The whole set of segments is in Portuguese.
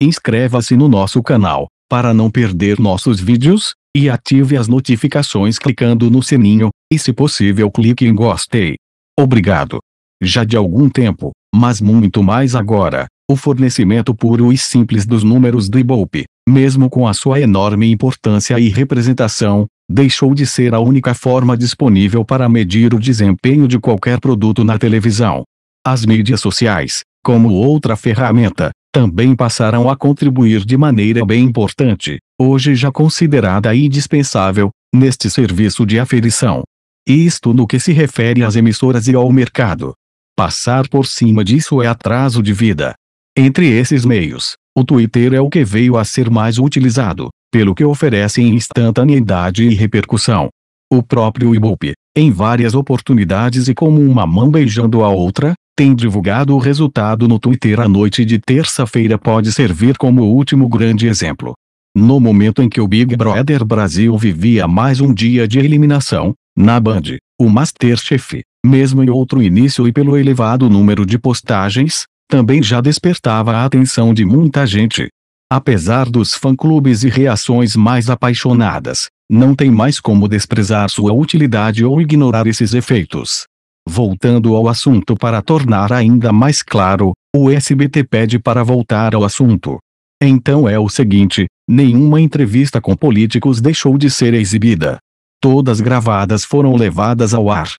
Inscreva-se no nosso canal, para não perder nossos vídeos, e ative as notificações clicando no sininho, e se possível clique em gostei. Obrigado. Já de algum tempo, mas muito mais agora, o fornecimento puro e simples dos números do Ibope, mesmo com a sua enorme importância e representação, deixou de ser a única forma disponível para medir o desempenho de qualquer produto na televisão. As mídias sociais, como outra ferramenta, também passaram a contribuir de maneira bem importante, hoje já considerada indispensável, neste serviço de aferição. Isto no que se refere às emissoras e ao mercado. Passar por cima disso é atraso de vida. Entre esses meios, o Twitter é o que veio a ser mais utilizado, pelo que oferece instantaneidade e repercussão. O próprio Ibope, em várias oportunidades e como uma mão beijando a outra, tem divulgado o resultado no Twitter à noite de terça-feira pode servir como o último grande exemplo. No momento em que o Big Brother Brasil vivia mais um dia de eliminação, na Band, o Masterchef, mesmo em outro início e pelo elevado número de postagens, também já despertava a atenção de muita gente. Apesar dos fã-clubes e reações mais apaixonadas, não tem mais como desprezar sua utilidade ou ignorar esses efeitos. Voltando ao assunto para tornar ainda mais claro, o SBT pede para voltar ao assunto. Então é o seguinte: nenhuma entrevista com políticos deixou de ser exibida. Todas gravadas foram levadas ao ar.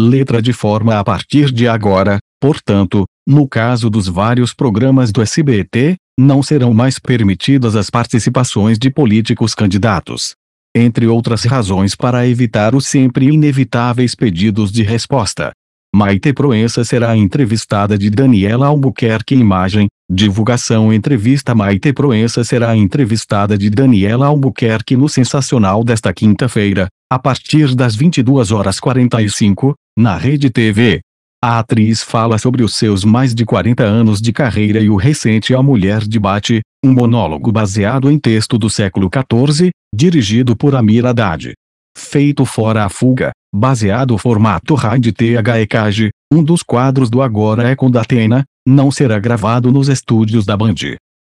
Letra de forma a partir de agora, portanto, no caso dos vários programas do SBT, não serão mais permitidas as participações de políticos candidatos entre outras razões para evitar os sempre inevitáveis pedidos de resposta. Maite Proença será entrevistada de Daniela Albuquerque Imagem, divulgação entrevista Maite Proença será entrevistada de Daniela Albuquerque no Sensacional desta quinta-feira, a partir das 22 horas 45, na Rede TV. A atriz fala sobre os seus mais de 40 anos de carreira e o recente A Mulher de Bate, um monólogo baseado em texto do século XIV, dirigido por Amir Haddad. Feito fora a fuga, baseado no formato RAI de THEKG, um dos quadros do Agora é com Datena, não será gravado nos estúdios da Band.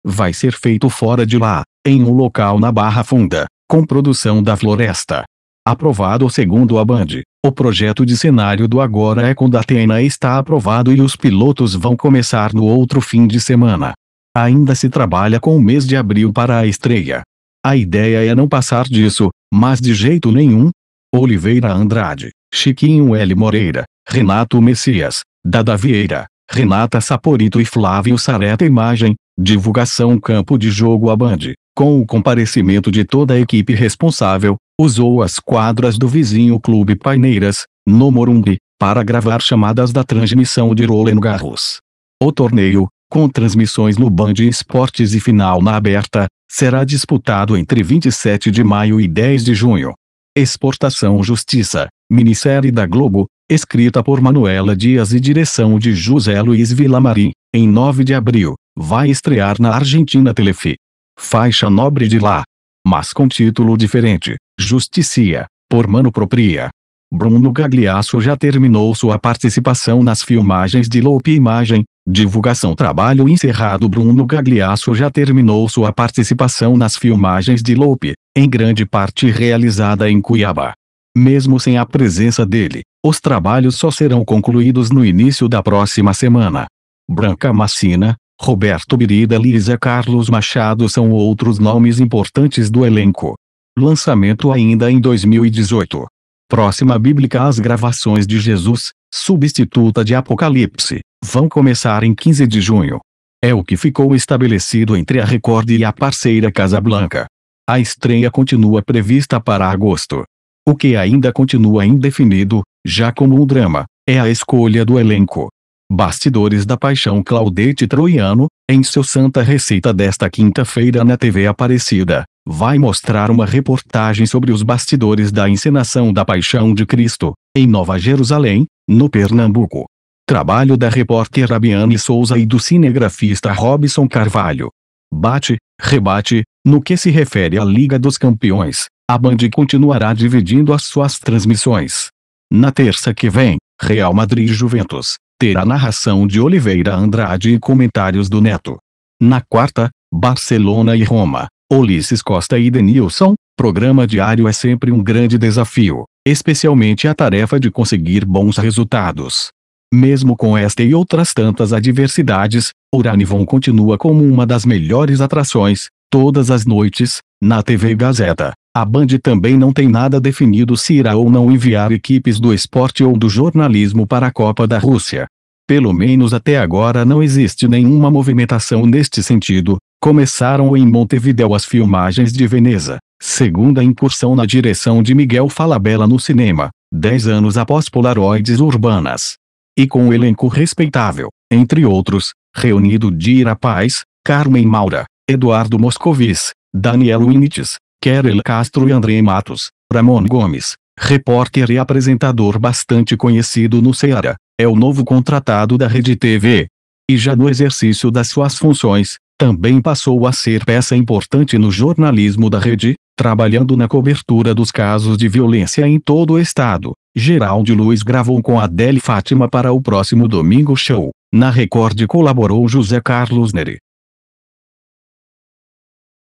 Vai ser feito fora de lá, em um local na Barra Funda, com produção da Floresta aprovado segundo a Band. O projeto de cenário do Agora é com Datena está aprovado e os pilotos vão começar no outro fim de semana. Ainda se trabalha com o mês de abril para a estreia. A ideia é não passar disso, mas de jeito nenhum. Oliveira Andrade, Chiquinho L. Moreira, Renato Messias, Dada Vieira, Renata Saporito e Flávio Sareta Imagem, divulgação campo de jogo a Band, com o comparecimento de toda a equipe responsável, usou as quadras do vizinho Clube Paineiras, no Morumbi, para gravar chamadas da transmissão de Roland Garros. O torneio, com transmissões no Band Esportes e final na aberta, será disputado entre 27 de maio e 10 de junho. Exportação Justiça, minissérie da Globo, escrita por Manuela Dias e direção de José Luiz Villamarim, em 9 de abril, vai estrear na Argentina Telefe. Faixa nobre de lá mas com título diferente, Justicia, por mano propria. Bruno Gagliasso já terminou sua participação nas filmagens de Loupe Imagem, divulgação trabalho encerrado Bruno Gagliasso já terminou sua participação nas filmagens de Loupe, em grande parte realizada em Cuiabá. Mesmo sem a presença dele, os trabalhos só serão concluídos no início da próxima semana. Branca Massina, Roberto Birida Lisa Carlos Machado são outros nomes importantes do elenco. Lançamento ainda em 2018. Próxima bíblica As gravações de Jesus, substituta de Apocalipse, vão começar em 15 de junho. É o que ficou estabelecido entre a Record e a parceira Casablanca. A estreia continua prevista para agosto. O que ainda continua indefinido, já como um drama, é a escolha do elenco. Bastidores da Paixão Claudete Troiano, em seu Santa Receita desta quinta-feira na TV Aparecida, vai mostrar uma reportagem sobre os bastidores da encenação da Paixão de Cristo, em Nova Jerusalém, no Pernambuco. Trabalho da repórter Rabiane Souza e do cinegrafista Robson Carvalho. Bate, rebate, no que se refere à Liga dos Campeões, a Band continuará dividindo as suas transmissões. Na terça que vem, Real Madrid e Juventus, terá narração de Oliveira Andrade e comentários do Neto. Na quarta, Barcelona e Roma, Ulisses Costa e Denilson, programa diário é sempre um grande desafio, especialmente a tarefa de conseguir bons resultados. Mesmo com esta e outras tantas adversidades, Uranivon continua como uma das melhores atrações, todas as noites, na TV Gazeta. A Band também não tem nada definido se irá ou não enviar equipes do esporte ou do jornalismo para a Copa da Rússia. Pelo menos até agora não existe nenhuma movimentação neste sentido. Começaram em Montevideo as filmagens de Veneza, segunda incursão na direção de Miguel Falabella no cinema, dez anos após Polaroides Urbanas. E com um elenco respeitável, entre outros, reunido Dira Paz, Carmen Maura, Eduardo Moscovis, Daniel Winites, Kerel Castro e André Matos. Ramon Gomes, repórter e apresentador bastante conhecido no Ceará, é o novo contratado da Rede TV. E já no exercício das suas funções, também passou a ser peça importante no jornalismo da rede, trabalhando na cobertura dos casos de violência em todo o estado. Geraldo Luiz gravou com Adele Fátima para o próximo domingo show. Na Record colaborou José Carlos Neri,